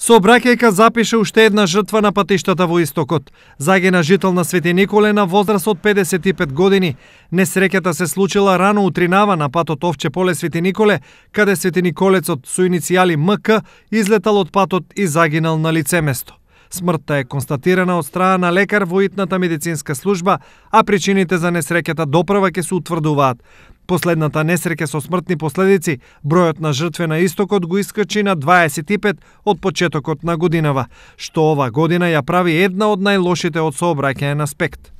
Сообраќајка запише уште една жртва на патиштата во истокот. Загина жител на Свети Николе на возраст од 55 години. Несреќата се случила рано утринава на патот Овче поле Свети Николе, каде Свети Николецот со иницијали МК излетал од патот и загинал на лице место. Смртта е констатирана од страна на лекар во итната медицинска служба, а причините за несреќата доправа ќе се утврдуваат. Последната несреќа со смртни последици, бројот на жртве на истокот го искачи на 25 од почетокот на годинава, што ова година ја прави една од најлошите од сообраќаен аспект.